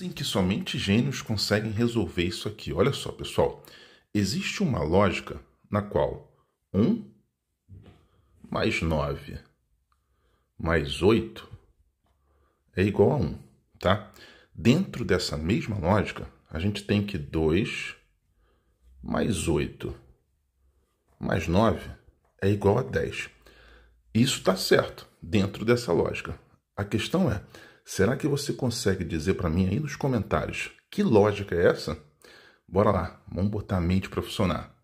Dizem que somente gênios conseguem resolver isso aqui. Olha só, pessoal. Existe uma lógica na qual 1 mais 9 mais 8 é igual a 1, tá? Dentro dessa mesma lógica, a gente tem que 2 mais 8 mais 9 é igual a 10. Isso está certo dentro dessa lógica. A questão é, Será que você consegue dizer para mim aí nos comentários que lógica é essa? Bora lá, vamos botar a mente para funcionar.